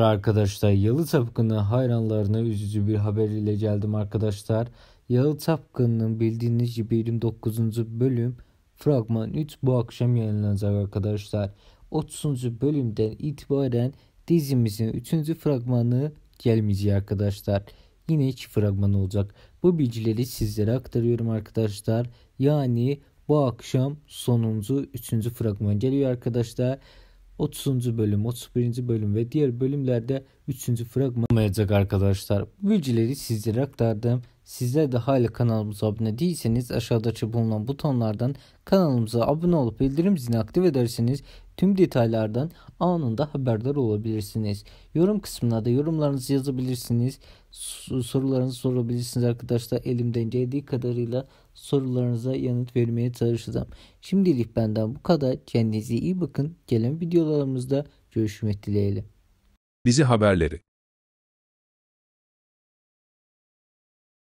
Merhabalar arkadaşlar. Yalı Tapkını hayranlarına üzücü bir haber ile geldim arkadaşlar. Yalı Tapkının bildiğiniz gibi 29. bölüm fragman 3 bu akşam yayınlanacak arkadaşlar. 30. bölümden itibaren dizimizin 3. fragmanı gelmeyecek arkadaşlar. Yine 2 fragman olacak. Bu bilgileri sizlere aktarıyorum arkadaşlar. Yani bu akşam sonuncu 3. fragman geliyor arkadaşlar. 30. bölüm, 31. bölüm ve diğer bölümlerde 3. fragman olmayacak arkadaşlar. Bu bilgileri sizlere aktardım. Sizler de hala kanalımıza abone değilseniz aşağıdaki bulunan butonlardan kanalımıza abone olup bildirim zilini aktif ederseniz tüm detaylardan anında haberdar olabilirsiniz. Yorum kısmına da yorumlarınızı yazabilirsiniz. Sorularınızı sorabilirsiniz arkadaşlar. Elimden geldiği kadarıyla sorularınıza yanıt vermeye çalışacağım. Şimdilik benden bu kadar. Kendinize iyi bakın. Gelen videolarımızda görüşmek dileğiyle. Dizi haberleri